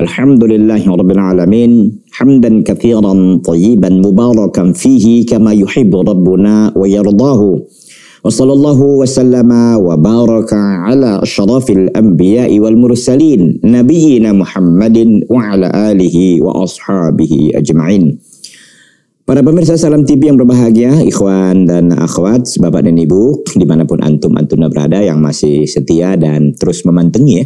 Alhamdulillahirrabbilalamin Hamdan kathiran tayyiban mubarakan fihi kama yuhibu rabbuna wa yardahu Wa sallallahu wa sallama wa baraka ala asyarafil anbiya'i wal mursalin Nabiina Muhammadin Para pemirsa Salam TV yang berbahagia, ikhwan dan akhwat, bapak dan ibu, dimanapun antum-antumnya berada yang masih setia dan terus memantengi ya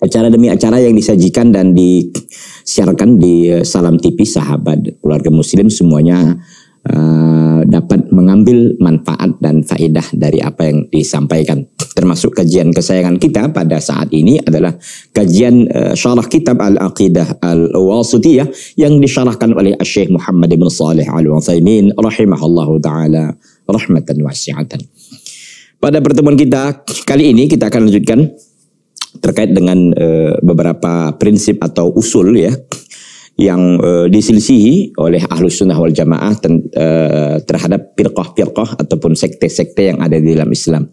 acara demi acara yang disajikan dan disiarkan di eh, Salam TV sahabat keluarga muslim semuanya uh, dapat mengambil manfaat dan faedah dari apa yang disampaikan termasuk kajian kesayangan kita pada saat ini adalah kajian uh, syarah kitab Al-Aqidah Al-Wasitiyah yang disyarahkan oleh Syekh Muhammad bin Saleh Al-Utsaimin rahimahullahu taala rahmatan wasi'atan. Pada pertemuan kita kali ini kita akan lanjutkan terkait dengan e, beberapa prinsip atau usul ya yang e, diselisihi oleh ahlus sunnah wal jamaah ten, e, terhadap firqah-firqah ataupun sekte-sekte yang ada di dalam Islam.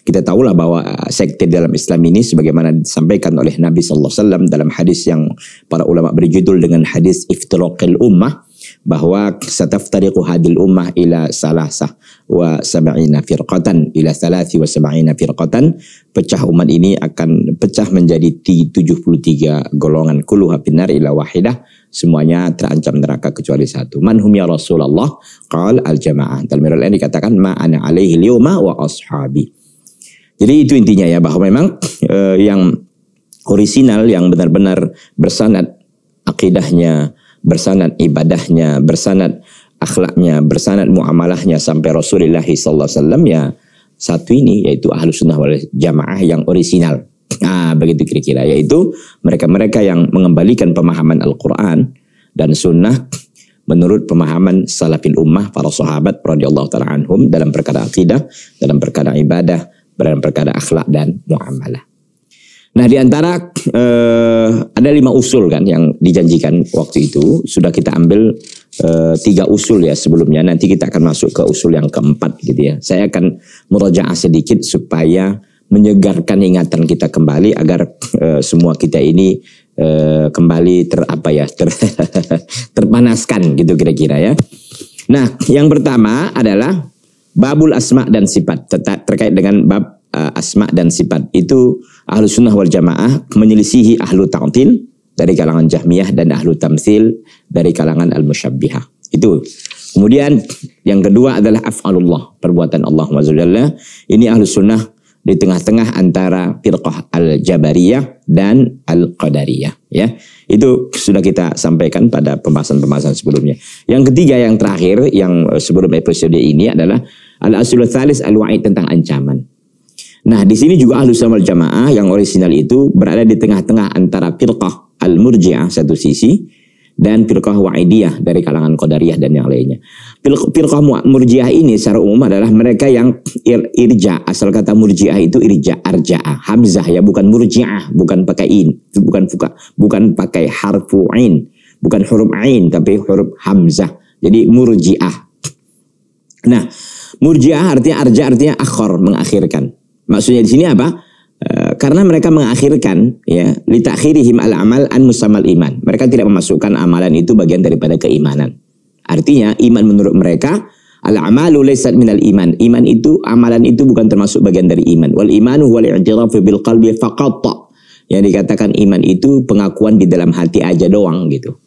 Kita tahulah bahwa sekte dalam Islam ini sebagaimana disampaikan oleh Nabi sallallahu alaihi wasallam dalam hadis yang para ulama berjudul dengan hadis iftiraqil ummah bahwa sataftariqu hadil ummah ila salasah wa sab'ina firqatan ila thalathi wa sab'ina firqatan pecah umat ini akan pecah menjadi 73 golongan kulluha binar ila wahidah semuanya terancam neraka kecuali satu hum ya Rasulullah qal al jamaah dalam riwayat ini dikatakan ma ana alaihi liuma wa ashabi jadi itu intinya ya bahwa memang eh, yang orisinal yang benar-benar bersanad akidahnya bersanad ibadahnya bersanad akhlaknya, bersanad muamalahnya sampai Rasulullah SAW ya satu ini yaitu ahlu sunnah wal jamaah yang orisinal. Nah, begitu kira-kira yaitu mereka-mereka yang mengembalikan pemahaman Al-Qur'an dan sunnah menurut pemahaman salafin ummah para sahabat radhiyallahu taala anhum dalam perkara akidah, dalam perkara ibadah, dalam perkara akhlak dan muamalah. Nah, di antara eh, ada lima usul kan yang dijanjikan waktu itu sudah kita ambil Eh, tiga usul ya sebelumnya. Nanti kita akan masuk ke usul yang keempat gitu ya. Saya akan merojaah sedikit supaya menyegarkan ingatan kita kembali agar e, semua kita ini e, kembali ter apa ya ter, terpanaskan gitu kira-kira ya. Nah, yang pertama adalah babul asma dan sifat terkait dengan bab e, asma dan sifat itu ahlu sunnah wal jamaah menyelisihi ahlu ta'til dari kalangan Jahmiyah dan Ahlu Tamsil dari kalangan Al-Musyabbihah. Itu. Kemudian yang kedua adalah af'alullah, perbuatan Allah Jalla. Ini Ahlu Sunnah di tengah-tengah antara firqah al-jabariyah dan al-qadariyah ya itu sudah kita sampaikan pada pembahasan-pembahasan sebelumnya yang ketiga yang terakhir yang sebelum episode ini adalah al asulul Thalis al wa'id tentang ancaman Nah, di sini juga Ahlus Sunnah Jamaah yang orisinal itu berada di tengah-tengah antara firqah Al-Murji'ah satu sisi dan firqah Wa'idiyah dari kalangan Qadariyah dan yang lainnya. Firqah Murji'ah ini secara umum adalah mereka yang ir irja, asal kata Murji'ah itu irja arja'ah, hamzah ya bukan Murji'ah, bukan pakai in, bukan fuka, bukan pakai harfu in, bukan huruf ain tapi huruf hamzah. Jadi Murji'ah. Nah, Murji'ah artinya arja artinya akhor mengakhirkan Maksudnya di sini apa? E, karena mereka mengakhirkan ya litakhirihim al amal an musamal iman. Mereka tidak memasukkan amalan itu bagian daripada keimanan. Artinya iman menurut mereka al amalu laysat minal iman. Iman itu amalan itu bukan termasuk bagian dari iman. Wal imanu wal i'tirafu bil qalbi faqat. Yang dikatakan iman itu pengakuan di dalam hati aja doang gitu.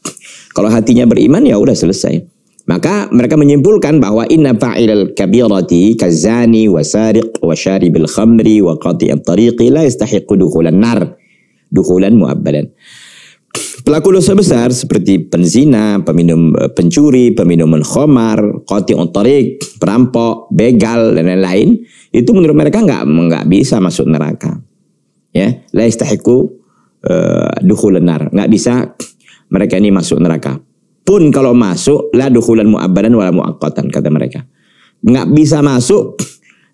Kalau hatinya beriman ya udah selesai. Maka mereka menyimpulkan bahwa inna fa'ilal kabirati kazani wa syaribil khamri wa at tariqi la yastahiqu dukhulan nar dukhulan mu'abbalan Pelaku dosa besar seperti penzina, peminum eh, pencuri, peminum khomar, qati at-tariq, perampok, begal dan lain-lain itu menurut mereka nggak nggak bisa masuk neraka. Ya, la yastahiqu uh, eh, dukhulan nar. Nggak bisa mereka ini masuk neraka pun kalau masuk la dukulan mu'abbadan wala mu'aqqatan kata mereka. Nggak bisa masuk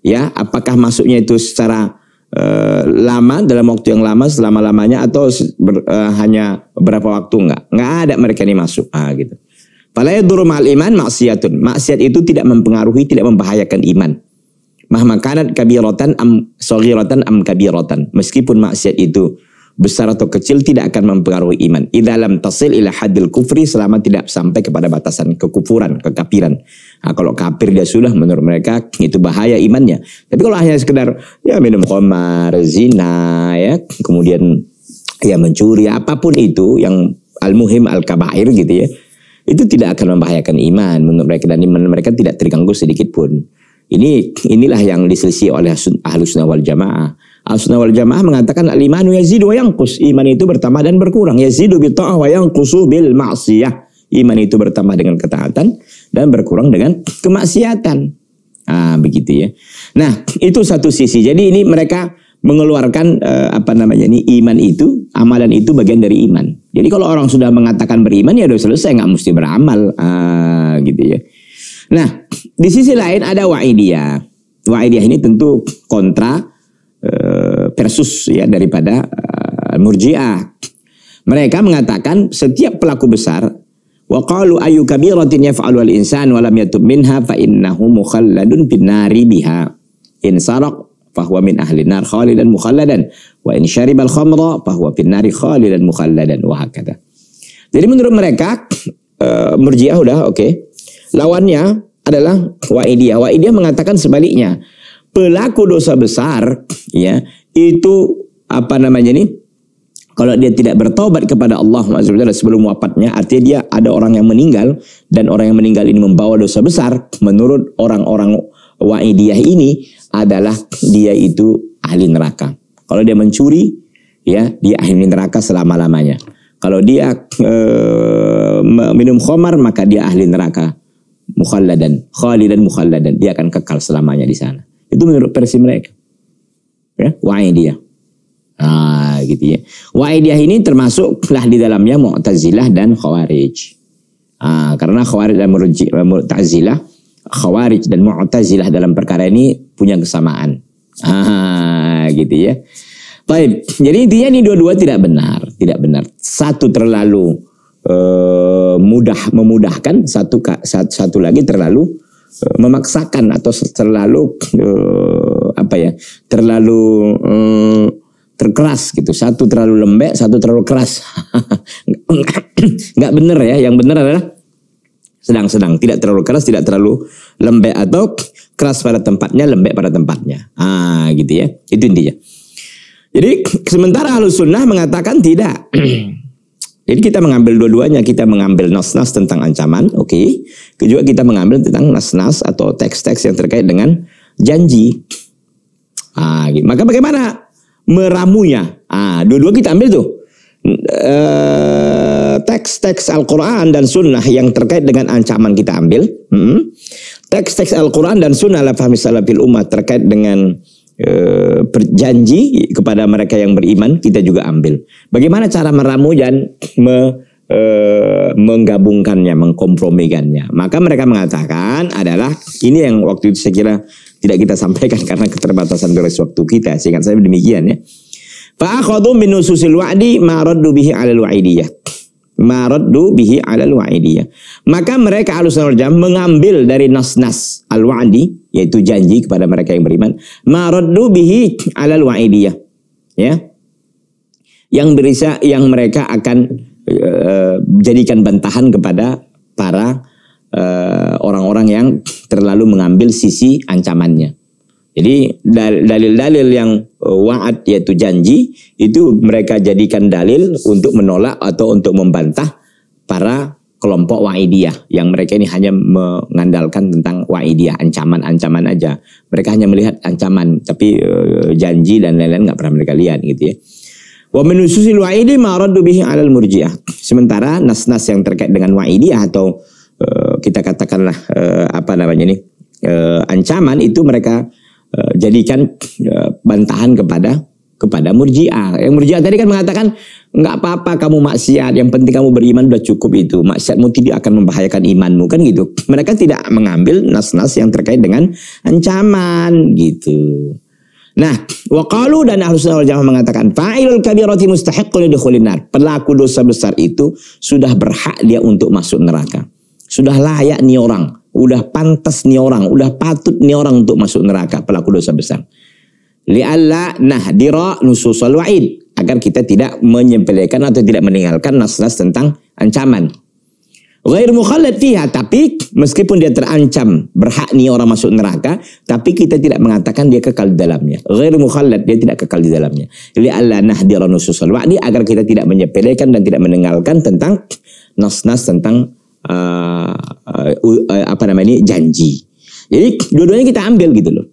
ya apakah masuknya itu secara eh, lama dalam waktu yang lama selama-lamanya atau ber, eh, hanya berapa waktu enggak. Enggak ada mereka ini masuk. Ah gitu. Fala yadur ma'al iman maksiatun. Maksiat itu tidak mempengaruhi, tidak membahayakan iman. Mahmakanat kabiratan am sogirotan am kabiratan. Meskipun maksiat itu besar atau kecil tidak akan mempengaruhi iman. Di dalam tasil ila hadil kufri selama tidak sampai kepada batasan kekufuran, kekapiran. Nah, kalau kafir dia sudah menurut mereka itu bahaya imannya. Tapi kalau hanya sekedar ya minum khamar, zina ya, kemudian ya mencuri apapun itu yang al-muhim al-kabair gitu ya. Itu tidak akan membahayakan iman menurut mereka dan iman mereka tidak terganggu sedikit pun. Ini inilah yang diselisih oleh ahlus sunnah wal jamaah Asna wal Jamaah mengatakan al-imanu yazidu wa yanqus. Iman itu bertambah dan berkurang. Yazidu bi ta'ah wa yanqusu bil ma'siyah. Iman itu bertambah dengan ketaatan dan berkurang dengan kemaksiatan. Ah, begitu ya. Nah, itu satu sisi. Jadi ini mereka mengeluarkan eh, apa namanya ini iman itu, amalan itu bagian dari iman. Jadi kalau orang sudah mengatakan beriman ya sudah selesai nggak mesti beramal ah, gitu ya. Nah, di sisi lain ada wa'idiyah. Wa'idiyah ini tentu kontra eh, versus ya daripada uh, Murji'ah. Mereka mengatakan setiap pelaku besar wa qalu ayu kabiratin yaf'alu al insan wa lam yatub minha fa innahu mukhalladun binari biha. In saraq fahuwa min ahli nar khalidan mukhalladan wa in al khamra fahuwa bin nari khalidan mukhalladan wa hakada. Jadi menurut mereka uh, Murji'ah udah oke. Okay. Lawannya adalah Wa'idiyah. Wa'idiyah mengatakan sebaliknya. Pelaku dosa besar ya itu apa namanya ini Kalau dia tidak bertobat kepada Allah sebelum wafatnya, artinya dia ada orang yang meninggal dan orang yang meninggal ini membawa dosa besar. Menurut orang-orang Wa'idiyah ini adalah dia itu ahli neraka. Kalau dia mencuri, ya dia ahli neraka selama-lamanya. Kalau dia e, minum khamar maka dia ahli neraka mukhalladan, khalidan mukhalladan. Dia akan kekal selamanya di sana. Itu menurut versi mereka ya, wa'idiyah. Ah, gitu ya. Wa'idiyah ini termasuklah di dalamnya Mu'tazilah dan Khawarij. Ah, karena Khawarij dan eh, Mu'tazilah, Khawarij dan Mu'tazilah dalam perkara ini punya kesamaan. Ah, gitu ya. Baik, jadi intinya ini dua-dua tidak benar, tidak benar. Satu terlalu e, mudah memudahkan, satu satu lagi terlalu e, memaksakan atau terlalu e, apa ya terlalu hmm, terkeras gitu satu terlalu lembek satu terlalu keras nggak bener ya yang bener adalah sedang-sedang tidak terlalu keras tidak terlalu lembek atau keras pada tempatnya lembek pada tempatnya ah gitu ya itu intinya jadi sementara halus sunnah mengatakan tidak jadi kita mengambil dua-duanya, kita mengambil nas-nas tentang ancaman, oke. Okay. Juga kita mengambil tentang nas-nas atau teks-teks yang terkait dengan janji lagi. maka bagaimana meramunya? Ah, dua-dua kita ambil tuh eh, teks-teks Al-Quran dan Sunnah yang terkait dengan ancaman kita ambil. Hmm. Teks-teks hmm. Al-Quran dan Sunnah lah fahmi salafil umat terkait dengan berjanji eh, kepada mereka yang beriman kita juga ambil. Bagaimana cara meramu dan me, e, menggabungkannya, mengkompromikannya. Maka mereka mengatakan adalah ini yang waktu itu saya kira tidak kita sampaikan karena keterbatasan durasi waktu kita. sehingga saya demikian ya. akhadhu min nususil wa'di ma raddu bihi 'alal wa'idiyah. Ma raddu bihi 'alal wa'idiyah. Maka mereka alus jam mengambil dari nas-nas al-wa'di yaitu janji kepada mereka yang beriman, ma raddu bihi 'alal wa'idiyah. Ya. Yang berisa yang mereka akan uh, jadikan bantahan kepada para Eh, orang-orang yang terlalu mengambil sisi ancamannya. Jadi dalil-dalil yang eh, waat yaitu janji itu mereka jadikan dalil untuk menolak atau untuk membantah para kelompok wa'idiyah yang mereka ini hanya mengandalkan tentang wa'idiyah ancaman-ancaman aja. Mereka hanya melihat ancaman tapi eh, janji dan lain-lain nggak pernah mereka lihat gitu ya. Wa menususil wa'idi ma bihi alal murji'ah. Sementara nas-nas yang terkait dengan wa'idiyah atau Eh, kita katakanlah eh, apa namanya nih eh, ancaman itu mereka jadikan bantahan kepada kepada Murjia Yang Murjia tadi kan mengatakan nggak apa-apa kamu maksiat, yang penting kamu beriman sudah cukup itu. Maksiatmu tidak akan membahayakan imanmu kan gitu. Mereka tidak mengambil nas-nas yang terkait dengan ancaman gitu. Nah, wakalu dan ahlus sunnah wal jamaah mengatakan fa'ilul kabirati mustahiqqun lidkhulin nar. Pelaku dosa besar itu sudah berhak dia untuk masuk neraka. Sudah layak nih orang, udah pantas nih orang, udah patut nih orang untuk masuk neraka pelaku dosa besar. Li'alla nahdira nususul wa'id. Agar kita tidak menyempelekan atau tidak meninggalkan nas-nas tentang ancaman. Ghair mukhalad fiha. Tapi meskipun dia terancam berhak nih orang masuk neraka. Tapi kita tidak mengatakan dia kekal di dalamnya. Ghair mukhalad. Dia tidak kekal di dalamnya. Li'alla nahdira nususul wa'id. Agar kita tidak menyempelekan dan tidak meninggalkan tentang nas-nas tentang uh, uh, uh, apa namanya janji. Jadi dua-duanya kita ambil gitu loh.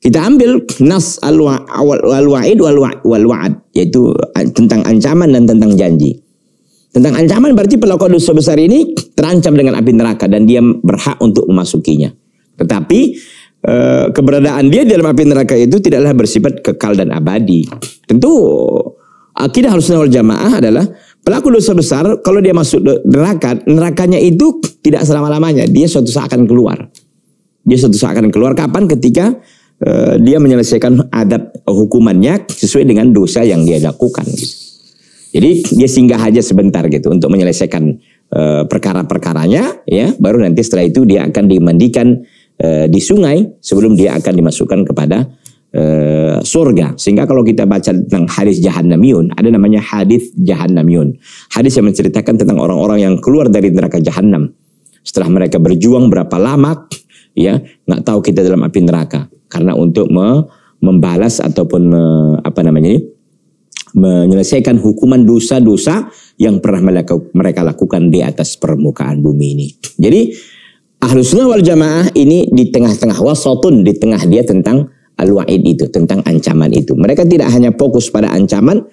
Kita ambil nas al waid wal wal yaitu eh, tentang ancaman dan tentang janji. Tentang ancaman berarti pelaku dosa besar ini terancam dengan api neraka dan dia berhak untuk memasukinya. Tetapi keberadaan dia di dalam api neraka itu tidaklah bersifat kekal dan abadi. Tentu akidah harus nawal jamaah adalah Pelaku dosa besar, kalau dia masuk neraka, nerakanya itu tidak selama-lamanya. Dia suatu saat akan keluar. Dia suatu saat akan keluar. Kapan? Ketika uh, dia menyelesaikan adat eh, hukumannya sesuai dengan dosa yang dia lakukan. Gitu. Jadi dia singgah aja sebentar gitu untuk menyelesaikan uh, perkara-perkaranya, ya. Baru nanti setelah itu dia akan dimandikan uh, di sungai sebelum dia akan dimasukkan kepada Eh, surga. Sehingga kalau kita baca tentang hadis Yun ada namanya hadis Yun Hadis yang menceritakan tentang orang-orang yang keluar dari neraka Jahannam. Setelah mereka berjuang berapa lama, ya nggak tahu kita dalam api neraka. Karena untuk me membalas ataupun me apa namanya ini, menyelesaikan hukuman dosa-dosa yang pernah mereka, lakukan di atas permukaan bumi ini. Jadi Ahlus Sunnah wal Jamaah ini di tengah-tengah wasatun, di tengah dia tentang al-wa'id itu, tentang ancaman itu. Mereka tidak hanya fokus pada ancaman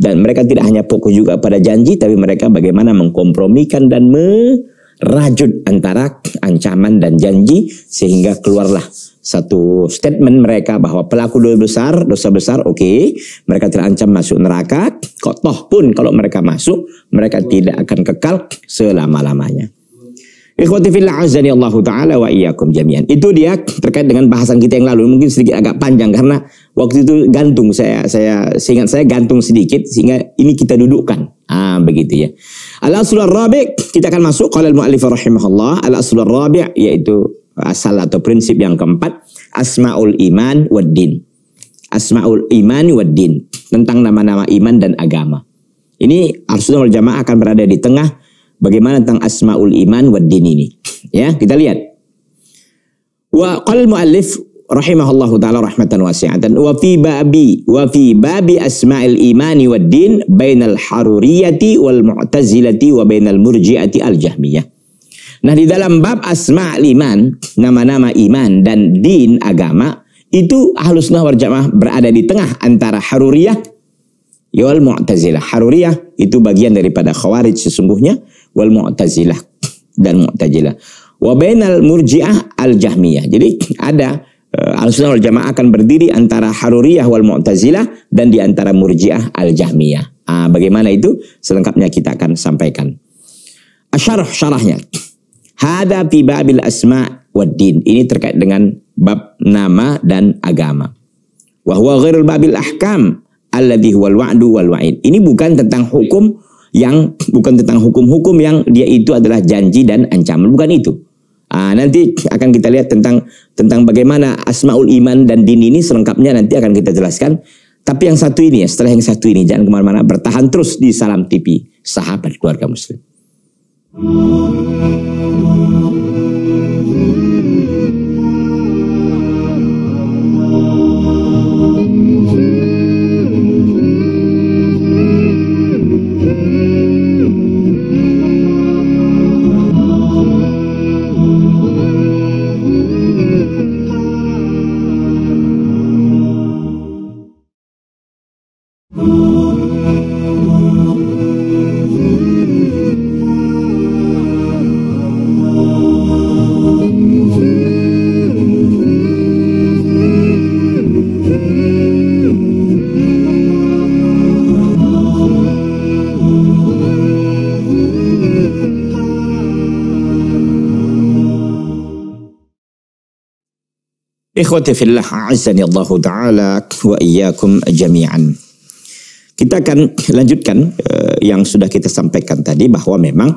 dan mereka tidak hanya fokus juga pada janji, tapi mereka bagaimana mengkompromikan dan merajut antara ancaman dan janji sehingga keluarlah satu statement mereka bahwa pelaku dosa besar, dosa besar oke, okay, mereka terancam masuk neraka, kok toh pun kalau mereka masuk, mereka tidak akan kekal selama-lamanya. Ikhwati azani Allah taala wa iyyakum jami'an. Itu dia terkait dengan bahasan kita yang lalu mungkin sedikit agak panjang karena waktu itu gantung saya saya seingat saya gantung sedikit sehingga ini kita dudukkan. Ah begitu ya. Al aslur rabi' kita akan masuk qala al muallif rahimahullah al aslur rabi' yaitu asal atau prinsip yang keempat asmaul iman wa din. Asmaul iman wa din tentang nama-nama iman dan agama. Ini harusnya jamaah akan berada di tengah Bagaimana tentang asmaul iman wa din ini? Ya, kita lihat. Wa qal muallif rahimahullahu taala rahmatan wasi'atan wa fi babi wa fi babi asmaul imani wa din bainal haruriyati wal mu'tazilati wa bainal murji'ati al jahmiyah. Nah, di dalam bab asma'ul iman, nama-nama iman dan din agama itu ahlus sunnah wal jamaah berada di tengah antara haruriyah Yol Mu'tazilah. Haruriyah itu bagian daripada Khawarij sesungguhnya wal mu'tazilah dan mu'tazilah. Wa bainal murji'ah al jahmiyah. Jadi ada eh, al-sunnah wal jamaah akan berdiri antara haruriyah wal mu'tazilah dan di antara murji'ah al jahmiyah. Ah, bagaimana itu? Selengkapnya kita akan sampaikan. Asyarah syarahnya. Hada fi babil asma wad din. Ini terkait dengan bab nama dan agama. Wa huwa ghairul babil ahkam alladhi huwal wa'du wal wa'id. Ini bukan tentang hukum yang bukan tentang hukum-hukum yang dia itu adalah janji dan ancaman, bukan itu. Ah, nanti akan kita lihat tentang tentang bagaimana asmaul iman dan din ini selengkapnya nanti akan kita jelaskan. Tapi yang satu ini ya, setelah yang satu ini jangan kemana-mana, bertahan terus di Salam TV, sahabat keluarga Muslim. Ikhwati fillah a'izani Allah taala wa iyyakum jami'an. Kita akan lanjutkan uh, yang sudah kita sampaikan tadi bahwa memang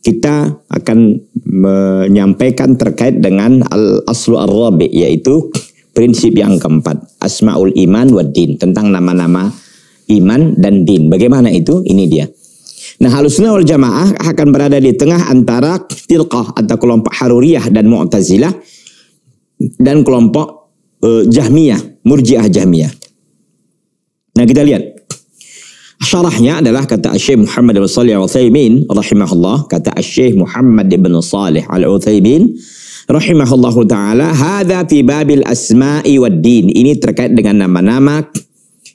kita akan menyampaikan terkait dengan al-aslu ar-rabi yaitu prinsip yang keempat, asmaul iman wa din tentang nama-nama iman dan din. Bagaimana itu? Ini dia. Nah, halusnya wal jamaah akan berada di tengah antara tilqah atau kelompok haruriyah dan mu'tazilah dan kelompok uh, Jahmiyah, Murji'ah Jahmiyah. Nah, kita lihat. Syarahnya adalah kata Syekh Muhammad bin Shalih Al-Utsaimin rahimahullah, kata Syekh Muhammad bin Shalih Al-Utsaimin rahimahullahu taala, "Hadza fi babil asma'i wad din." Ini terkait dengan nama-nama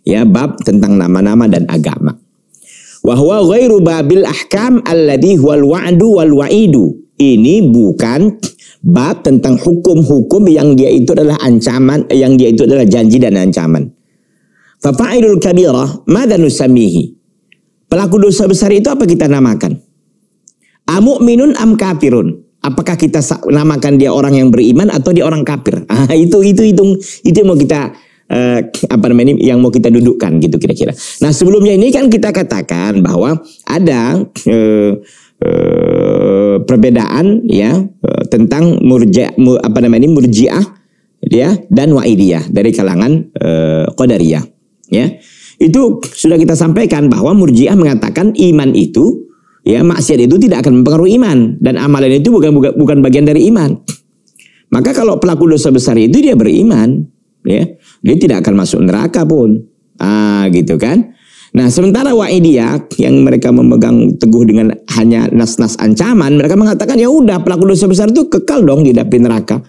ya, bab tentang nama-nama dan agama. Wa huwa ghairu babil ahkam alladhi al wa'du wal wa'idu. Ini bukan bab tentang hukum-hukum yang dia itu adalah ancaman, eh, yang dia itu adalah janji dan ancaman. Fafa'ilul kabirah, mada nusamihi? Pelaku dosa besar itu apa kita namakan? Amu'minun am kafirun? Apakah kita namakan dia orang yang beriman atau dia orang kafir? Ah, itu itu itu itu yang mau kita eh, apa namanya yang mau kita dudukkan gitu kira-kira. Nah sebelumnya ini kan kita katakan bahwa ada eh, Eh, perbedaan ya eh, tentang murja mur, apa namanya ini murjiah ya dan wa'idiyah dari kalangan eh, qadariyah ya. Itu sudah kita sampaikan bahwa murjiah mengatakan iman itu ya maksiat itu tidak akan mempengaruhi iman dan amalan itu bukan, bukan bagian dari iman. Maka kalau pelaku dosa besar itu dia beriman, ya, dia tidak akan masuk neraka pun. Ah, gitu kan? Nah, sementara Wa'idiyah yang mereka memegang teguh dengan hanya nas-nas ancaman, mereka mengatakan ya udah pelaku dosa besar itu kekal dong di dapin neraka.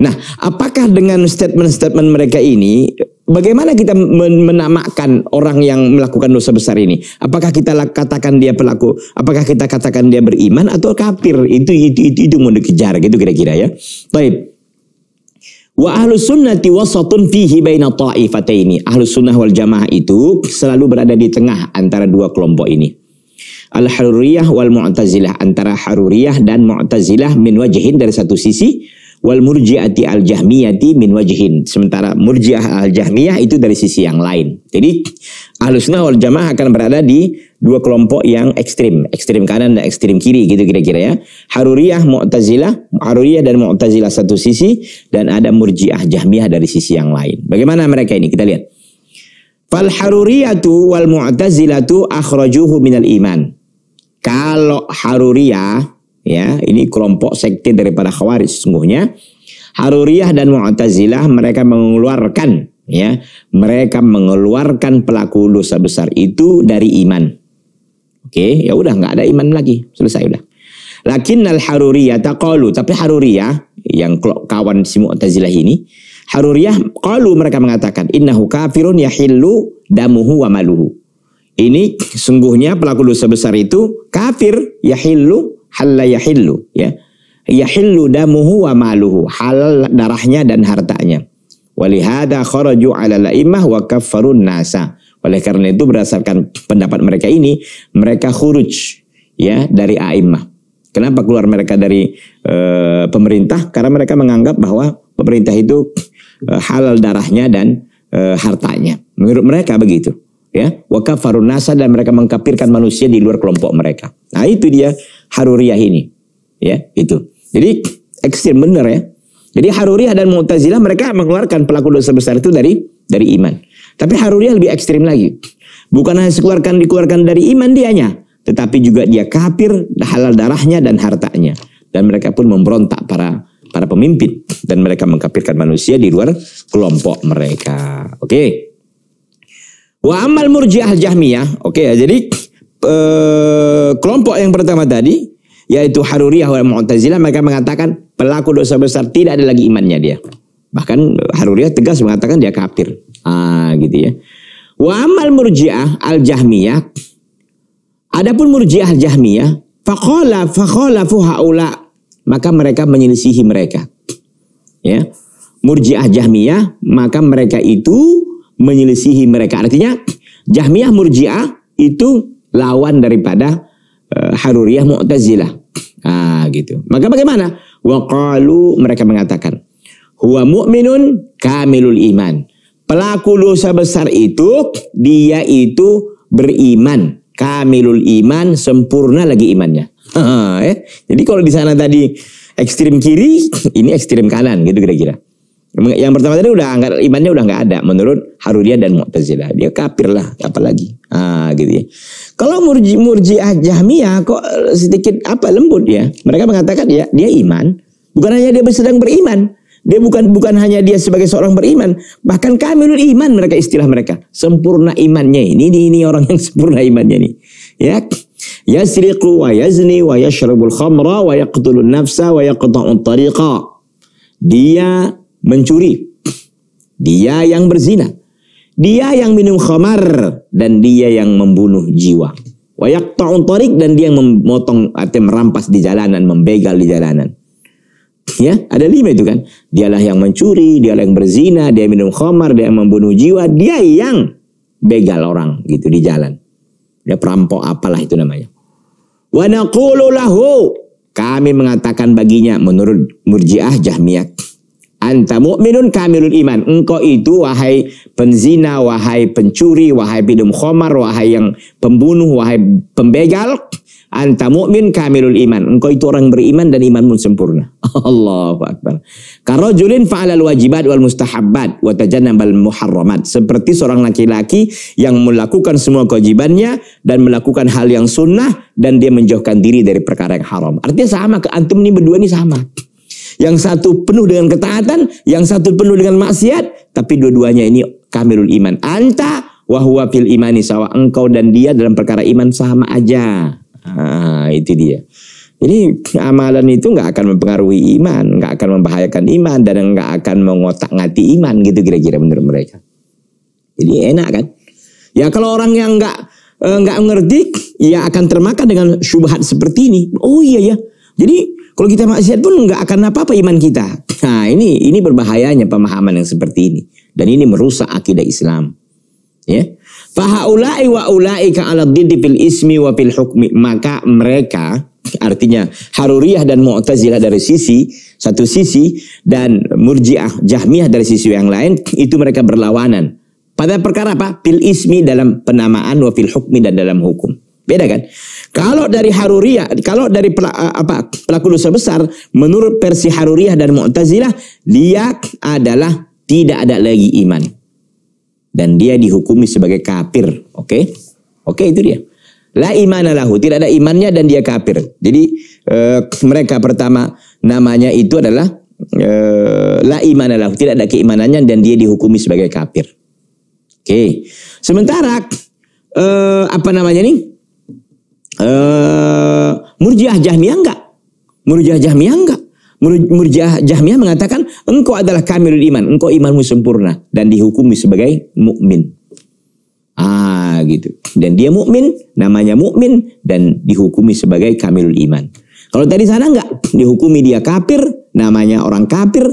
Nah, apakah dengan statement-statement mereka ini bagaimana kita menamakan orang yang melakukan dosa besar ini? Apakah kita katakan dia pelaku? Apakah kita katakan dia beriman atau kafir? Itu itu itu, itu mau dikejar gitu kira-kira ya. Baik. Wa sunnah tiwa wasatun fihi baina ta'ifataini. Ahlus sunnah wal jamaah itu selalu berada di tengah antara dua kelompok ini. Al-Haruriyah wal Mu'tazilah antara Haruriyah dan Mu'tazilah min wajihin dari satu sisi wal murji'ati al jahmiyati min wajihin sementara murji'ah al jahmiyah itu dari sisi yang lain jadi ahlusnah wal jamaah akan berada di dua kelompok yang ekstrim ekstrim kanan dan ekstrim kiri gitu kira-kira ya haruriyah mu'tazilah haruriyah dan mu'tazilah satu sisi dan ada murji'ah jahmiyah dari sisi yang lain bagaimana mereka ini kita lihat fal haruriyatu wal mu'tazilatu akhrajuhu minal iman kalau haruriyah ya ini kelompok sekte daripada khawarij sungguhnya Haruriyah dan Mu'tazilah mereka mengeluarkan ya mereka mengeluarkan pelaku dosa besar itu dari iman oke okay, ya udah nggak ada iman lagi selesai udah Lakinal Haruriyah taqalu tapi Haruriyah yang kawan si Mu'tazilah ini Haruriyah qalu mereka mengatakan innahu kafirun yahillu damuhu wa maluhu ini sungguhnya pelaku dosa besar itu kafir yahillu halla yahillu ya yahillu damuhu wa maluhu halal darahnya dan hartanya walihada kharaju ala laimah wa kaffarun nasa oleh karena itu berdasarkan pendapat mereka ini mereka khuruj ya dari a'imah kenapa keluar mereka dari e, pemerintah karena mereka menganggap bahwa pemerintah itu e, halal darahnya dan e, hartanya menurut mereka begitu ya waka farunasa dan mereka mengkapirkan manusia di luar kelompok mereka. Nah itu dia haruriyah ini, ya itu. Jadi ekstrim bener ya. Jadi haruriyah dan mu'tazilah mereka mengeluarkan pelaku dosa besar itu dari dari iman. Tapi haruriyah lebih ekstrim lagi. Bukan hanya dikeluarkan dikeluarkan dari iman dianya, tetapi juga dia kafir halal darahnya dan hartanya. Dan mereka pun memberontak para para pemimpin dan mereka mengkapirkan manusia di luar kelompok mereka. Oke. Okay. Wa amal murjiah jahmiyah. Oke okay, ya, jadi eh, kelompok yang pertama tadi yaitu Haruriyah wal Mu'tazilah mereka mengatakan pelaku dosa besar tidak ada lagi imannya dia. Bahkan Haruriyah tegas mengatakan dia kafir. Ah gitu ya. Wa amal murjiah al jahmiyah. Adapun murjiah al jahmiyah faqala faqalafu haula maka mereka menyelisihi mereka. Ya. Murjiah Jahmiyah maka mereka itu menyelisihi mereka. Artinya Jahmiyah Murji'ah itu lawan daripada uh, Haruriyah Mu'tazilah. Ah gitu. Maka bagaimana? Waqalu mereka mengatakan huwa mu'minun kamilul iman. Pelaku dosa besar itu dia itu beriman, kamilul iman, sempurna lagi imannya. Eh, jadi kalau di sana tadi ekstrim kiri, ini ekstrim kanan gitu kira-kira. Yang pertama tadi udah angkat imannya udah nggak ada menurut Haruriyah dan Mu'tazilah. Dia kafir lah apalagi. Ah gitu ya. Kalau murji murji Jahmiyah kok eh, sedikit apa lembut ya. Mereka mengatakan ya dia iman, bukan hanya dia sedang beriman. Dia bukan bukan hanya dia sebagai seorang beriman, bahkan kamilul iman mereka istilah mereka. Sempurna imannya ini ini, ini orang yang sempurna imannya ini. Ya. ya Yasriqu wa yazni wa yashrabul khamra wa yaqtulun nafsa wa yaqta'un tariqa. Dia mencuri, dia yang berzina, dia yang minum khamar dan dia yang membunuh jiwa. Wayak ta'un tarik dan dia yang memotong atau merampas di jalanan, membegal di jalanan. Ya, ada lima itu kan. Dialah yang mencuri, dialah yang berzina, dia minum khamar, dia yang membunuh jiwa, dia yang begal orang gitu di jalan. Dia ya, perampok apalah itu namanya. Wa naqulu kami mengatakan baginya menurut Murji'ah Jahmiyah Anta mu'minun kamilul iman. Engkau itu wahai penzina, wahai pencuri, wahai bidum khomar, wahai yang pembunuh, wahai pembegal. Anta mu'min kamilul iman. Engkau itu orang beriman dan imanmu sempurna. Allahu Akbar. julin fa'alal wajibat wal mustahabbat wa tajannabal muharramat. Seperti seorang laki-laki yang melakukan semua kewajibannya dan melakukan hal yang sunnah dan dia menjauhkan diri dari perkara yang haram. Artinya sama antum ini berdua ini sama. Yang satu penuh dengan ketaatan, yang satu penuh dengan maksiat, tapi dua-duanya ini kamilul iman. Anta wahwa fil imani sawa engkau dan dia dalam perkara iman sama aja. Nah, itu dia. Ini amalan itu nggak akan mempengaruhi iman, nggak akan membahayakan iman dan nggak akan mengotak ngati iman gitu kira-kira menurut mereka. Jadi enak kan? Ya kalau orang yang nggak eh, nggak ngerti, ya akan termakan dengan syubhat seperti ini. Oh iya ya. Jadi kalau kita maksiat pun nggak akan apa-apa iman kita. Nah ini ini berbahayanya pemahaman yang seperti ini. Dan ini merusak akidah Islam. Ya. Fahaulai wa ulai ka ala fil ismi wa pil hukmi. Maka mereka artinya Haruriyah dan Mu'tazilah dari sisi satu sisi dan Murji'ah Jahmiyah dari sisi yang lain itu mereka berlawanan. Pada perkara apa? Pil ismi dalam penamaan wa pil hukmi dan dalam hukum. Beda kan? Kalau dari Haruriyah, kalau dari apa pelaku dosa besar, menurut versi Haruriyah dan Mu'tazilah, dia adalah tidak ada lagi iman. Dan dia dihukumi sebagai kafir. Oke? Okay? Oke, okay, itu dia. La imana lahu, tidak ada imannya dan dia kafir. Jadi eh, mereka pertama namanya itu adalah eh, la imana lahu, tidak ada keimanannya dan dia dihukumi sebagai kafir. Oke. Okay. Sementara eh, apa namanya nih? uh, Murjiah Jahmiyah enggak. Murjiah Jahmiyah enggak. Murjiah Jahmiyah mengatakan engkau adalah kamilul iman, engkau imanmu sempurna dan dihukumi sebagai mukmin. Ah gitu. Dan dia mukmin, namanya mukmin dan dihukumi sebagai kamilul iman. Kalau tadi sana enggak dihukumi dia kafir, namanya orang kafir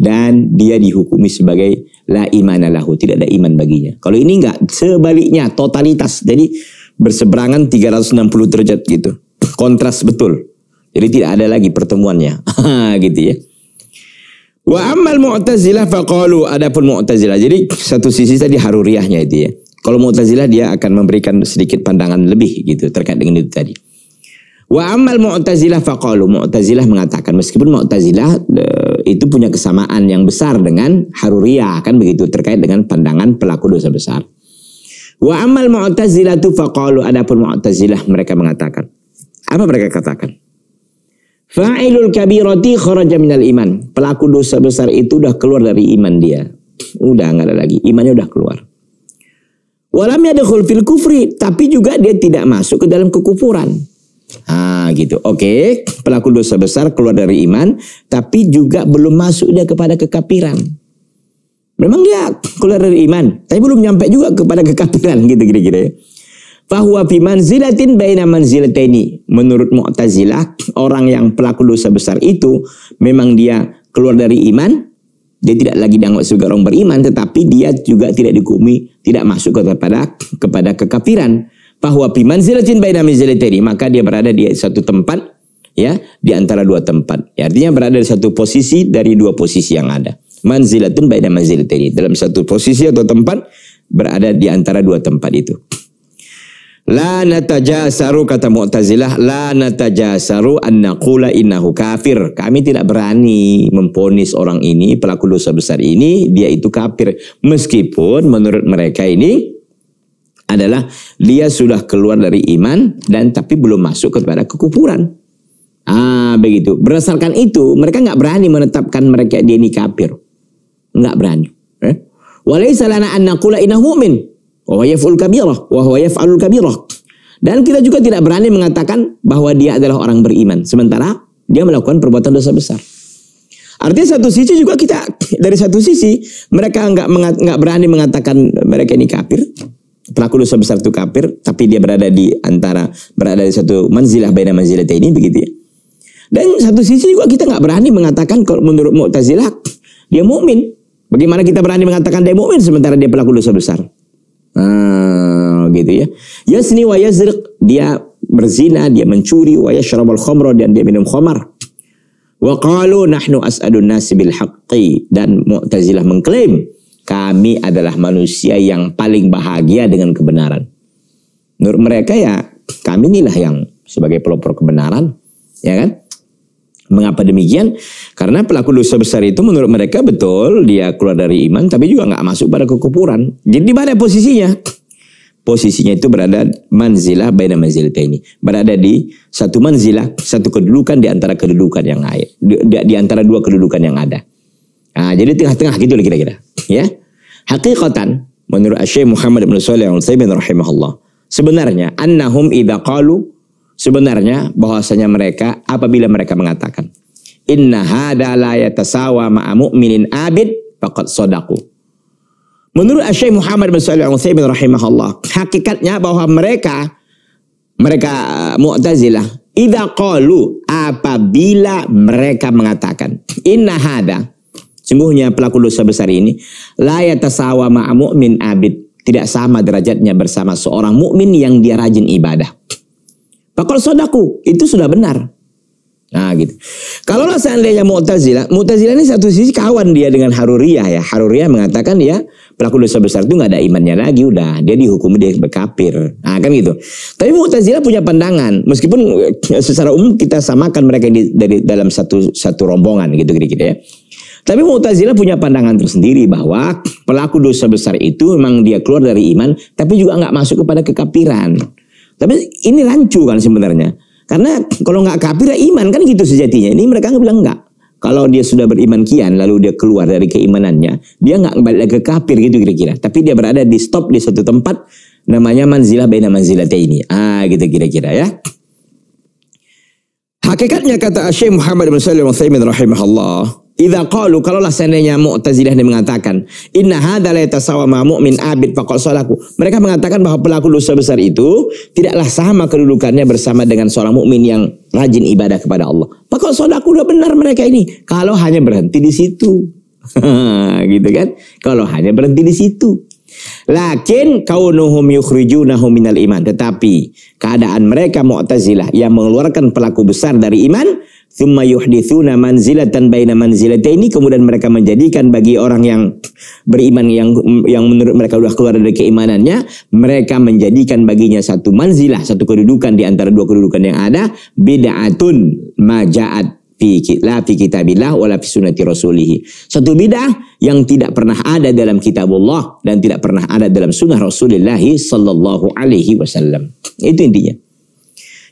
dan dia dihukumi sebagai la imana lahu, tidak ada iman baginya. Kalau ini enggak, sebaliknya totalitas. Jadi berseberangan 360 derajat gitu. Kontras betul. Jadi tidak ada lagi pertemuannya. gitu ya. Wa ammal mu'tazilah faqalu adapun mu'tazilah. Jadi satu sisi tadi haruriahnya itu ya. Kalau mu'tazilah dia akan memberikan sedikit pandangan lebih gitu terkait dengan itu tadi. Wa ammal mu'tazilah faqalu mu'tazilah mengatakan meskipun mu'tazilah e, itu punya kesamaan yang besar dengan haruriah kan begitu terkait dengan pandangan pelaku dosa besar. Wa amal mu'tazilah tu faqalu adapun mu'tazilah mereka mengatakan. Apa mereka katakan? Fa'ilul kabirati kharaja minal iman. Pelaku dosa besar itu udah keluar dari iman dia. Udah nggak ada lagi, imannya udah keluar. Walam yadkhul fil kufri, tapi juga dia tidak masuk ke dalam kekufuran. Ah gitu. Oke, okay. pelaku dosa besar keluar dari iman, tapi juga belum masuk dia kepada kekafiran. Memang dia keluar dari iman, tapi belum nyampe juga kepada kekafiran gitu kira-kira Bahwa ya. Bahwa zilatin baina manzilataini. Menurut Mu'tazilah, orang yang pelaku dosa besar itu memang dia keluar dari iman, dia tidak lagi dianggap sebagai orang beriman, tetapi dia juga tidak dikumi, tidak masuk kepada kepada kekafiran. Bahwa zilatin baina manzilataini, maka dia berada di satu tempat ya, di antara dua tempat. Ya, artinya berada di satu posisi dari dua posisi yang ada manzilatun baina manzilatini dalam satu posisi atau tempat berada di antara dua tempat itu. La natajasaru kata Mu'tazilah la natajasaru an naqula innahu kafir. Kami tidak berani memponis orang ini pelaku dosa besar ini dia itu kafir meskipun menurut mereka ini adalah dia sudah keluar dari iman dan tapi belum masuk kepada kekufuran. Ah begitu. Berdasarkan itu mereka nggak berani menetapkan mereka dia ini kafir. Enggak berani. walaih eh? Walaysa lana an naqula innahu mu'min yaf'ul kabirah wa huwa yaf'alul kabirah. Dan kita juga tidak berani mengatakan bahwa dia adalah orang beriman sementara dia melakukan perbuatan dosa besar. Artinya satu sisi juga kita dari satu sisi mereka nggak nggak berani mengatakan mereka ini kafir, pelaku dosa besar itu kafir, tapi dia berada di antara berada di satu manzilah beda manzilah ini begitu ya. Dan satu sisi juga kita nggak berani mengatakan kalau menurut Mu'tazilah dia mukmin, Bagaimana kita berani mengatakan dia mukmin sementara dia pelaku dosa besar? Hmm, gitu ya. Yasni wa yazriq, dia berzina, dia mencuri, wa yashrabul khamra dan dia minum khamar. Wa qalu nahnu as'adun nasi bil haqqi dan Mu'tazilah mengklaim kami adalah manusia yang paling bahagia dengan kebenaran. Menurut mereka ya kami inilah yang sebagai pelopor kebenaran, ya kan? Mengapa demikian? Karena pelaku dosa besar itu menurut mereka betul dia keluar dari iman tapi juga nggak masuk pada kekupuran. Jadi di mana posisinya? Posisinya itu berada manzilah baina ini Berada di satu manzilah, satu kedudukan di antara kedudukan yang lain. Di, di, di antara dua kedudukan yang ada. Nah, jadi tengah-tengah gitu lah kira-kira. Ya. Hakikatan menurut Syekh Muhammad bin Shalih Al-Utsaimin rahimahullah. Sebenarnya annahum idha qalu Sebenarnya bahwasanya mereka apabila mereka mengatakan inna hada la yatasawa ma'a mu'minin abid faqad sadaku. Menurut Syekh Muhammad bin Shalih Al-Utsaimin rahimahullah, hakikatnya bahwa mereka mereka eh, Mu'tazilah idza qalu apabila mereka mengatakan inna hada sungguhnya pelaku dosa besar ini la yatasawa ma'a mu'min abid tidak sama derajatnya bersama seorang mukmin yang dia rajin ibadah. Bakal sodaku itu sudah benar. Nah gitu. Kalau lah seandainya Mu'tazilah, Mu'tazilah ini satu sisi kawan dia dengan Haruriyah ya. Haruriyah mengatakan dia pelaku dosa besar itu nggak ada imannya lagi udah. Dia dihukum dia berkapir, Nah kan gitu. Tapi Mu'tazilah punya pandangan meskipun eh, secara umum kita samakan mereka di, dari dalam satu satu rombongan gitu kira-kira ya. Tapi Mu'tazilah punya pandangan tersendiri bahwa pelaku dosa besar itu memang dia keluar dari iman tapi juga nggak masuk kepada kekapiran. Tapi ini rancu kan sebenarnya. Karena kalau nggak kafir ya iman kan gitu sejatinya. Ini mereka nggak bilang nggak. Kalau dia sudah beriman kian lalu dia keluar dari keimanannya, dia nggak kembali lagi ke kafir gitu kira-kira. Tapi dia berada di stop di suatu tempat namanya manzilah baina ini. Ah gitu kira-kira ya. Hakikatnya kata Syekh Muhammad bin Salim Al-Thaymin rahimahullah, Idza qalu kalaulah seandainya Mu'tazilah ini mengatakan inna hadza la yatasawa ma mu'min abid faqad salaku. Mereka mengatakan bahwa pelaku dosa besar itu tidaklah sama kedudukannya bersama dengan seorang mukmin yang rajin ibadah kepada Allah. Faqad salaku udah benar mereka ini kalau hanya berhenti di situ. gitu kan? Kalau hanya berhenti di situ. Lakin kaunuhum yukhrijunahum minal iman. Tetapi keadaan mereka Mu'tazilah yang mengeluarkan pelaku besar dari iman Thumma yuhdithuna manzilatan baina manzilataini kemudian mereka menjadikan bagi orang yang beriman yang yang menurut mereka sudah keluar dari keimanannya mereka menjadikan baginya satu manzilah satu kedudukan di antara dua kedudukan yang ada bid'atun majaat fi fi kitabillah wala fi sunnati rasulih satu bidah yang tidak pernah ada dalam kitabullah dan tidak pernah ada dalam sunnah rasulillahi sallallahu alaihi wasallam itu intinya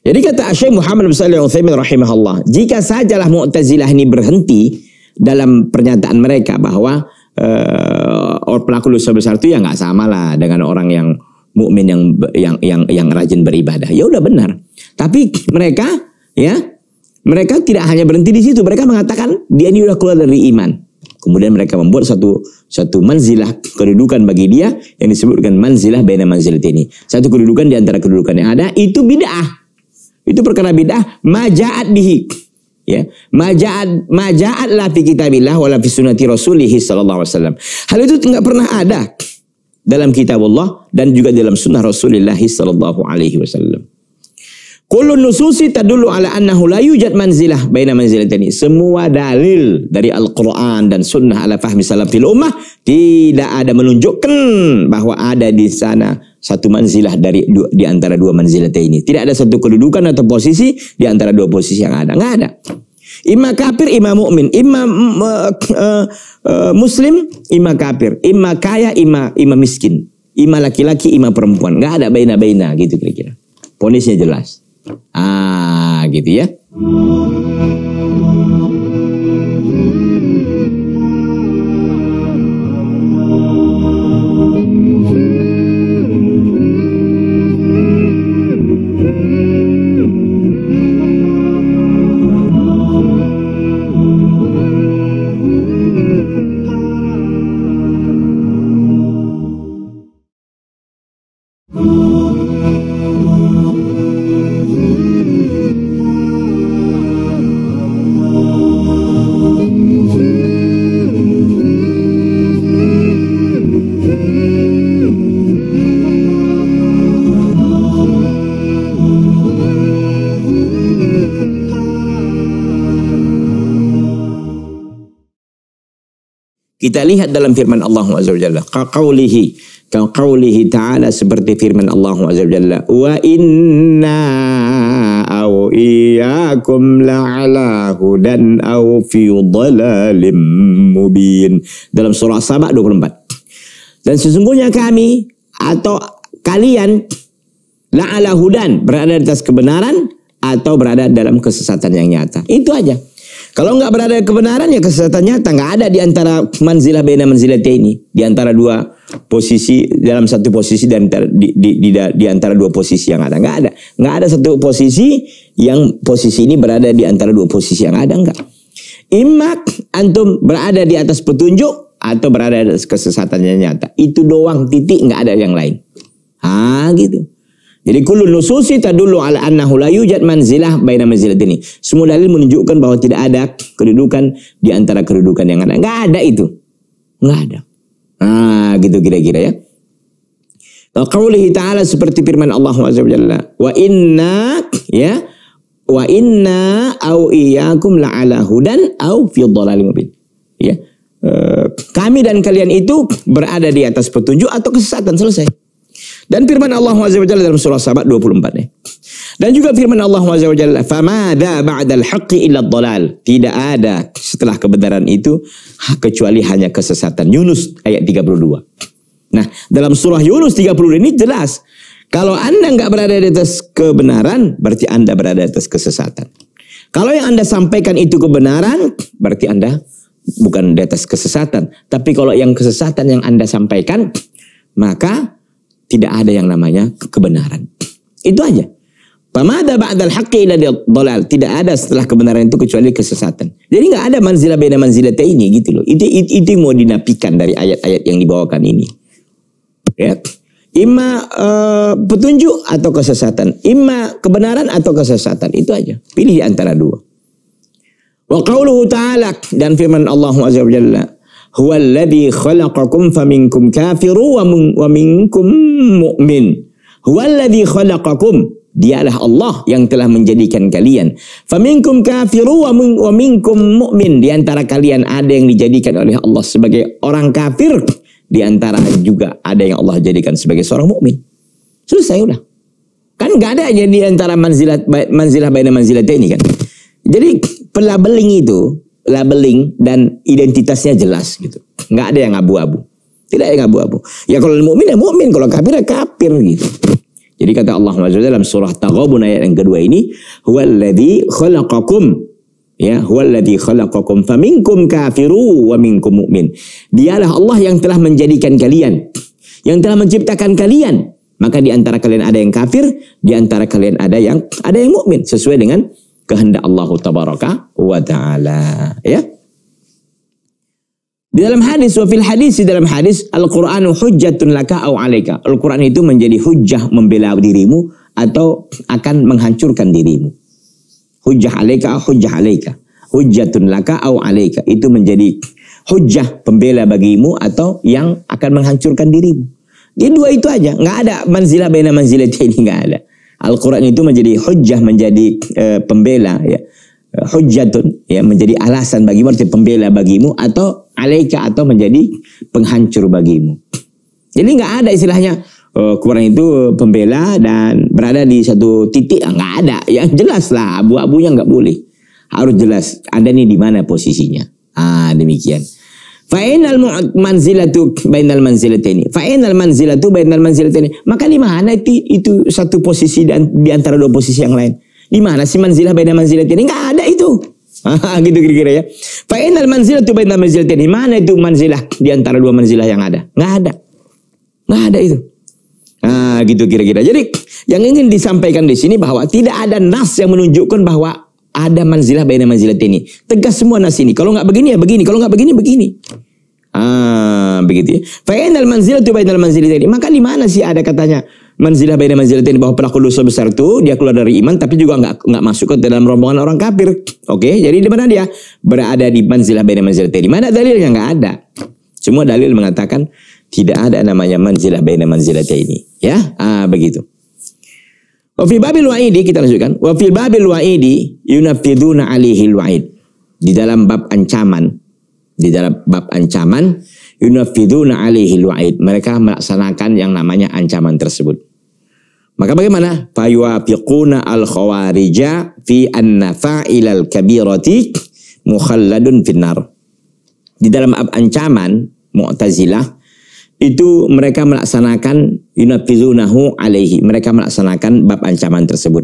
jadi kata Syekh Muhammad bin Shalih Utsaimin rahimahullah, jika sajalah Mu'tazilah ini berhenti dalam pernyataan mereka bahwa uh, pelaku dosa besar itu ya nggak sama lah dengan orang yang mukmin yang yang yang yang rajin beribadah. Ya udah benar. Tapi mereka ya mereka tidak hanya berhenti di situ, mereka mengatakan dia ini udah keluar dari iman. Kemudian mereka membuat satu satu manzilah kedudukan bagi dia yang disebutkan manzilah baina manzilat ini. Satu kedudukan di antara kedudukan yang ada itu bid'ah. Itu perkara bid'ah majaat bihi ya majaat majaat la fi kitabillah wala fi sunnati rasulih sallallahu alaihi wasallam hal itu enggak pernah ada dalam kitab Allah dan juga dalam sunnah Rasulullah sallallahu alaihi wasallam Kullu nususi tadullu ala annahu la yujad manzilah baina manzilataini. Semua dalil dari Al-Qur'an dan sunnah ala fahmi salafil ummah tidak ada menunjukkan bahwa ada di sana satu manzilah dari dua, di antara dua manzilah ini. Tidak ada satu kedudukan atau posisi di antara dua posisi yang ada. Enggak ada. imam kafir, imam mukmin, imam uh, uh, muslim, imam kafir, imam kaya, imam ima miskin, imam laki-laki, imam perempuan. Enggak ada baina-baina gitu kira-kira. Ponisnya jelas. Ah, gitu ya. Kita lihat dalam firman Allah Azza wa Jalla. Qawlihi. ta'ala seperti firman Allah Azza wa Jalla. Wa inna au iyakum la'ala hudan au fi dhalalim mubin. Dalam surah Sabah 24. Dan sesungguhnya kami atau kalian la'ala hudan berada di atas kebenaran atau berada dalam kesesatan yang nyata. Itu aja. Kalau nggak berada kebenaran ya kesesatan nyata nggak ada di antara manzilah bena tia ini di antara dua posisi dalam satu posisi dan di, di, di, di antara dua posisi yang ada nggak ada nggak ada satu posisi yang posisi ini berada di antara dua posisi yang ada nggak. Imak antum berada di atas petunjuk atau berada di atas kesesatannya nyata. Itu doang titik nggak ada yang lain. Ah gitu. Jadi kullu nususi tadullu ala annahu la yujad manzilah baina manzilatini. Semua dalil menunjukkan bahwa tidak ada kedudukan di antara kedudukan yang ada. Enggak ada itu. Enggak ada. Ah, gitu kira-kira ya. Kalau Qaulihi ta'ala seperti firman Allah Subhanahu wa inna ya wa inna au iyyakum la'ala hudan au fi dhalalin mubin. Ya. Eh, kami dan kalian itu berada di atas petunjuk atau kesesatan selesai. Dan firman Allah Azza wa Jalla dalam surah Sabat 24 ya. Dan juga firman Allah Azza wa Jalla, "Famadza ba'dal haqqi illa dhalal." Tidak ada setelah kebenaran itu kecuali hanya kesesatan. Yunus ayat 32. Nah, dalam surah Yunus 30 ini jelas kalau Anda nggak berada di atas kebenaran, berarti Anda berada di atas kesesatan. Kalau yang Anda sampaikan itu kebenaran, berarti Anda bukan di atas kesesatan. Tapi kalau yang kesesatan yang Anda sampaikan, maka tidak ada yang namanya kebenaran. Itu aja. Pemada ba'dal haqqi ila dolal. Tidak ada setelah kebenaran itu kecuali kesesatan. Jadi nggak ada manzilah beda manzilah ini gitu loh. Itu, itu, itu mau dinapikan dari ayat-ayat yang dibawakan ini. Ya. Ima uh, eh, petunjuk atau kesesatan. Ima kebenaran atau kesesatan. Itu aja. Pilih antara dua. Wa qawluhu ta'ala. Dan firman Allah Azza wa Huwallazi khalaqakum faminkum kafiru wa minkum mu'min. Huwallazi khalaqakum Dialah Allah yang telah menjadikan kalian. Faminkum kafiru wa minkum mu'min. Di antara kalian ada yang dijadikan oleh Allah sebagai orang kafir. Di antara juga ada yang Allah jadikan sebagai seorang mukmin. Selesai udah. Kan gak ada aja di antara manzilah, manzilah baina manzilah ini kan. Jadi pelabeling itu labeling dan identitasnya jelas gitu. Nggak ada yang abu-abu. Tidak ada yang abu-abu. Ya kalau mukmin ya mukmin, kalau kafir ya kafir gitu. Jadi kata Allah SWT dalam surah Taghabun ayat yang kedua ini, "Huwallazi khalaqakum" Ya, "Huwallazi khalaqakum faminkum kafiru wa minkum mu'min." Dialah Allah yang telah menjadikan kalian, yang telah menciptakan kalian. Maka di antara kalian ada yang kafir, di antara kalian ada yang ada yang mukmin sesuai dengan kehendak Allah tabaraka wa taala ya di dalam hadis wa fil hadis di dalam hadis al Quran hujjatun laka au alaika Al-Qur'an itu menjadi hujjah membela dirimu atau akan menghancurkan dirimu hujjah alaika hujjah alaika hujjatun laka au alaika itu menjadi hujjah pembela bagimu atau yang akan menghancurkan dirimu jadi dua itu aja nggak ada manzilah baina manzilah ini nggak ada Al-Quran itu menjadi hujjah, menjadi e, pembela ya. Hujjatun ya menjadi alasan bagimu menjadi pembela bagimu atau alaika atau menjadi penghancur bagimu. Jadi nggak ada istilahnya e, Quran itu pembela dan berada di satu titik ah, nggak ada. Ya jelas lah abu-abunya nggak boleh. Harus jelas ada nih di mana posisinya. Ah demikian. Fa'inal manzilatu bainal manzilataini. Fa'inal manzilatu bainal ini. Maka di mana itu, itu satu posisi di antara dua posisi yang lain? Di mana sih manzilah bainal ini Enggak ada itu. Ah, gitu kira-kira ya. Fa'inal manzilatu bainal ini Mana itu manzilah di antara dua manzilah yang ada? Enggak ada. Enggak ada itu. Nah, gitu kira-kira. Jadi yang ingin disampaikan di sini bahwa tidak ada nas yang menunjukkan bahwa ada manzilah baina manzilat ini. Tegas semua nas ini. Kalau nggak begini ya begini. Kalau nggak begini begini. Ah, begitu ya. Fa'inal manzilah tu bainal manzilat ini. Maka di mana sih ada katanya manzilah baina manzilat ini bahwa pelaku dosa besar itu dia keluar dari iman tapi juga nggak nggak masuk ke dalam rombongan orang kafir. Oke, okay? jadi di mana dia berada di manzilah baina manzilat ini? Mana dalilnya nggak ada. Semua dalil mengatakan tidak ada namanya manzilah baina manzilat ini. Ya, ah begitu. Wa fi babil wa'idi kita lanjutkan. Wa fi babil wa'idi yunafiduna alihil wa'id. Di dalam bab ancaman, di dalam bab ancaman yunafiduna alihil wa'id. Mereka melaksanakan yang namanya ancaman tersebut. Maka bagaimana? Fayuafiquna al khawarija fi anna fa'ilal kabirati mukhalladun finnar. Di dalam bab ancaman Mu'tazilah itu mereka melaksanakan yunafizunahu alaihi. Mereka melaksanakan bab ancaman tersebut.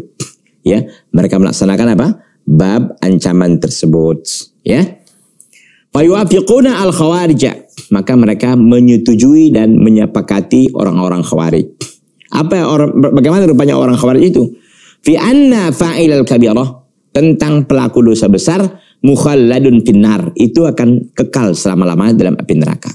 Ya, mereka melaksanakan apa? Bab ancaman tersebut, ya. Fayuafiquna al khawarij Maka mereka menyetujui dan menyepakati orang-orang khawarij. Apa orang bagaimana rupanya orang khawarij itu? Fi anna al kabirah tentang pelaku dosa besar mukhalladun finnar itu akan kekal selama-lamanya dalam api neraka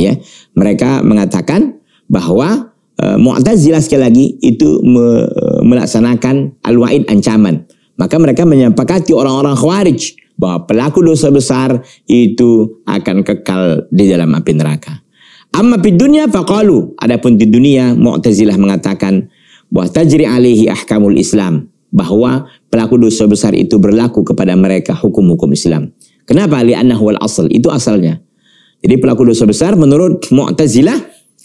ya mereka mengatakan bahwa e, Mu'tazilah sekali lagi itu me, e, melaksanakan al-wa'id ancaman maka mereka menyepakati orang-orang khawarij bahwa pelaku dosa besar itu akan kekal di dalam api neraka amma fid dunya faqalu adapun di dunia Mu'tazilah mengatakan bahwa tajri alaihi ahkamul Islam bahwa pelaku dosa besar itu berlaku kepada mereka hukum-hukum Islam. Kenapa? Li'annahu wal asal. Itu asalnya. Jadi pelaku dosa besar menurut Mu'tazilah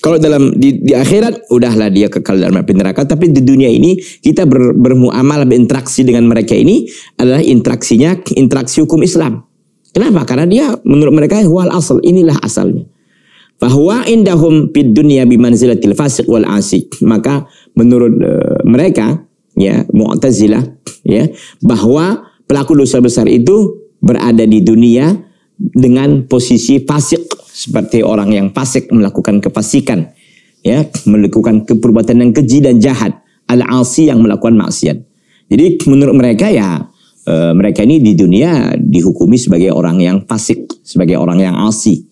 kalau dalam di, di akhirat udahlah dia kekal dalam api neraka tapi di dunia ini kita ber, bermuamalah berinteraksi dengan mereka ini adalah interaksinya interaksi hukum Islam. Kenapa? Karena dia menurut mereka wal asal inilah asalnya. Bahwa indahum fid dunya bimanzilatil fasiq wal asik. Maka menurut uh, mereka ya Mu'tazilah ya bahwa pelaku dosa besar itu berada di dunia dengan posisi fasik seperti orang yang fasik melakukan kefasikan ya melakukan keperbuatan yang keji dan jahat al asi yang melakukan maksiat jadi menurut mereka ya e, mereka ini di dunia dihukumi sebagai orang yang fasik sebagai orang yang asi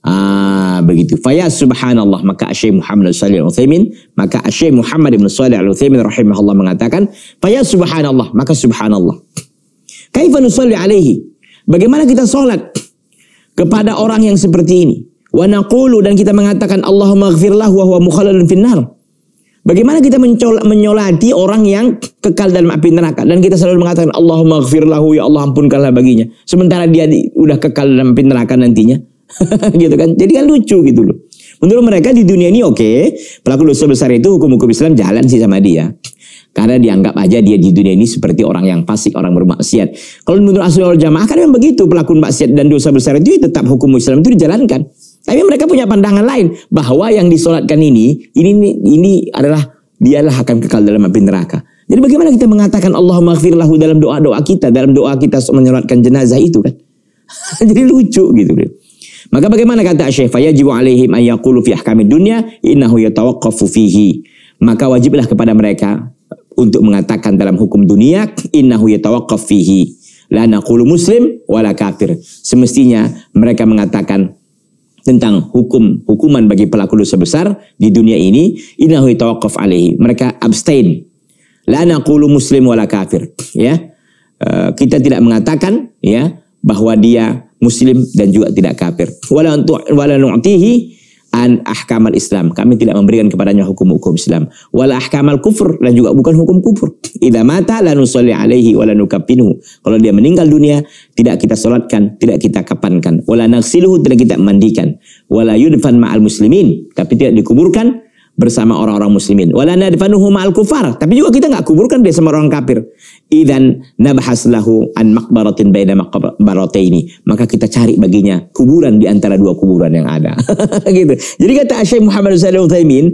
Ah, begitu. Faya subhanallah maka asy' Muhammad sallallahu al wasallam maka asy' Muhammad bin Salih Al-Utsaimin rahimahullah mengatakan, "Faya subhanallah maka subhanallah." Kaifa nusalli alaihi? Bagaimana kita sholat kepada orang yang seperti ini? Wa dan kita mengatakan Allahumma ghfirlah wa huwa mukhalalun finnar. Bagaimana kita menyolati orang yang kekal dalam api neraka dan kita selalu mengatakan Allahumma ghfirlahu ya Allah ampunkanlah baginya. Sementara dia di, udah kekal dalam api neraka nantinya. gitu kan. Jadi kan lucu gitu loh. Menurut mereka di dunia ini oke, okay, pelaku dosa besar itu hukum-hukum Islam jalan sih sama dia. Karena dianggap aja dia di dunia ini seperti orang yang fasik, orang bermaksiat. Kalau menurut Asyul Jamaah kan memang begitu pelaku maksiat dan dosa besar itu tetap hukum Islam itu dijalankan. Tapi mereka punya pandangan lain bahwa yang disolatkan ini ini ini adalah dialah akan kekal dalam api neraka. Jadi bagaimana kita mengatakan Allahumma maafirlahu dalam doa-doa kita, dalam doa kita menyolatkan jenazah itu kan? Jadi lucu gitu. Maka bagaimana kata Syekh fayajibu alaihim ayaqulu fi ahkamid dunia innahu yatawaqqafu fihi. Maka wajiblah kepada mereka untuk mengatakan dalam hukum dunia innahu yatawaqqaf fihi la naqulu muslim wala kafir. Semestinya mereka mengatakan tentang hukum hukuman bagi pelaku dosa besar di dunia ini innahu yatawaqqaf alaihi. Mereka abstain. La naqulu muslim wala kafir, ya. Eh, kita tidak mengatakan ya bahwa dia muslim dan juga tidak kafir. Wala untuk wala nu'tihi an ahkamal Islam. Kami tidak memberikan kepadanya hukum-hukum Islam. Wal ahkamal kufur dan juga bukan hukum kufur. Idza mata la nusalli alaihi la nukapinu. Kalau dia meninggal dunia, tidak kita solatkan, tidak kita kapankan. Wala naghsiluhu, tidak kita mandikan. Wala yudfan ma'al muslimin, tapi tidak dikuburkan bersama orang-orang muslimin. Wala nadfanuhu ma'al kufar, tapi juga kita nggak kuburkan dia sama orang kafir. Idan nabhas lahu an makbaratin baina makbarataini. Maka kita cari baginya kuburan di antara dua kuburan yang ada. gitu. Jadi kata Syekh Muhammad Salih Utsaimin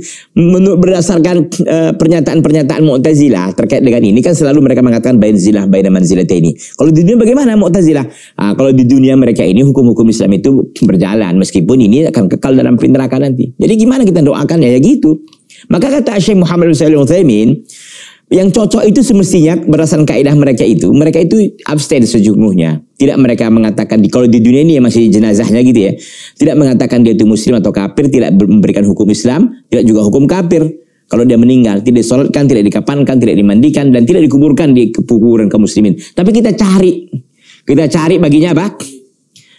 berdasarkan eh, pernyataan-pernyataan uh, Mu'tazilah terkait dengan ini kan selalu mereka mengatakan bain zilah baina manzilataini. Kalau di dunia bagaimana Mu'tazilah? Nah, kalau di dunia mereka ini hukum-hukum Islam itu berjalan meskipun ini akan kekal dalam neraka nanti. Jadi gimana kita doakan ya, ya gitu. Maka kata Syekh Muhammad Salih Utsaimin yang cocok itu semestinya berdasarkan kaidah mereka itu, mereka itu abstain sejumlahnya. Tidak mereka mengatakan di kalau di dunia ini ya masih jenazahnya gitu ya. Tidak mengatakan dia itu muslim atau kafir, tidak memberikan hukum Islam, tidak juga hukum kafir. Kalau dia meninggal, tidak disolatkan, tidak dikapankan, tidak dimandikan, dan tidak dikuburkan di kuburan kaum muslimin. Tapi kita cari, kita cari baginya apa?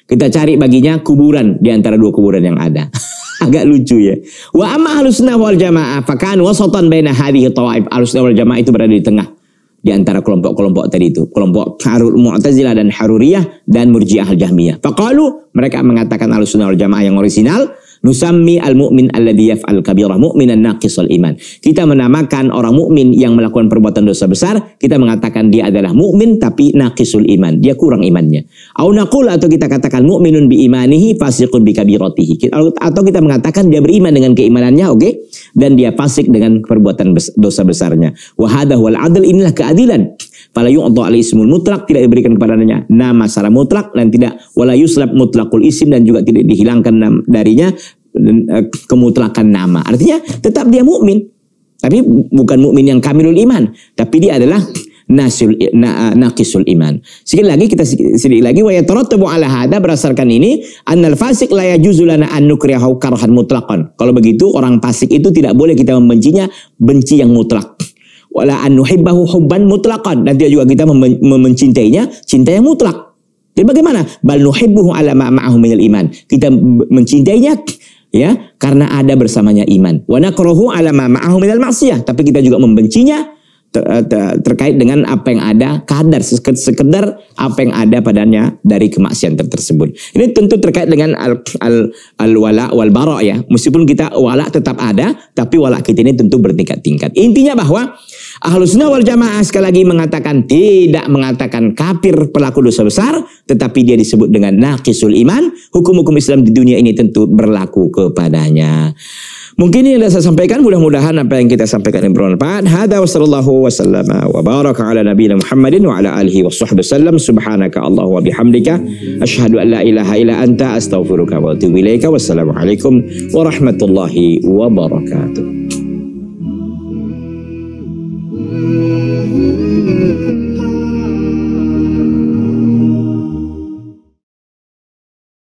Kita cari baginya kuburan di antara dua kuburan yang ada. agak lucu ya. Wa amma ahlus sunnah wal jamaah fakan wasatan baina hadhihi tawaif. Ahlus sunnah wal jamaah itu berada di tengah di antara kelompok-kelompok tadi itu, kelompok Harul Mu'tazilah dan Haruriyah dan Murji'ah Jahmiyah. Faqalu mereka mengatakan Ahlus Sunnah wal Jamaah yang orisinal Nusammi al-mu'min alladhi yaf'al kabirah mu'minan naqisul iman. Kita menamakan orang mukmin yang melakukan perbuatan dosa besar, kita mengatakan dia adalah mukmin tapi naqisul iman, dia kurang imannya. Aunakul atau kita katakan mukminun bi imanihi fasikun bi kabiratihi. Atau kita mengatakan dia beriman dengan keimanannya, oke? Okay? Dan dia fasik dengan perbuatan dosa besarnya. Wa wal adl inilah keadilan fala yu'dha alaihi ismul mutlak tidak diberikan kepadanya nama secara mutlak dan tidak wala yuslab mutlakul isim dan juga tidak dihilangkan darinya eh, kemutlakan nama. Artinya tetap dia mukmin. Tapi bukan mukmin yang kamilul iman, tapi dia adalah nasul na, eh, naqisul iman. Sekali lagi kita sedikit lagi wa yatarattabu ala hada berdasarkan ini annal fasik la yajuzu lana an nukrihahu karhan mutlaqan. Kalau begitu orang fasik itu tidak boleh kita membencinya benci yang mutlak wala an nuhibbahu hubban mutlaqan dan juga kita mem mencintainya cinta yang mutlak. Jadi bagaimana? Bal nuhibbuhu ala ma ma'ahu minal iman. Kita mencintainya ya karena ada bersamanya iman. Wa nakrahu ala ma ma'ahu minal ma'siyah, tapi kita juga membencinya ter eh, ter terkait dengan apa yang ada kadar sekedar apa yang ada padanya dari kemaksiatan ter tersebut. Ini tentu terkait dengan al, al, al wala wal bara ya. Meskipun kita wala tetap ada, tapi wala kita ini tentu bertingkat-tingkat. Intinya bahwa Ahlus sunnah wal jamaah sekali lagi mengatakan tidak mengatakan kafir pelaku dosa besar, tetapi dia disebut dengan naqisul iman. Hukum-hukum Islam di dunia ini tentu berlaku kepadanya. Mungkin ini yang saya sampaikan, mudah-mudahan apa yang kita sampaikan ini bermanfaat. Hada wa sallallahu wa baraka ala nabi Muhammadin wa ala alihi wa sahbihi sallam. Subhanaka Allah wa bihamdika. Ashadu an la ilaha ila anta astaghfiruka wa atubu ilaika. Wassalamualaikum warahmatullahi wabarakatuh.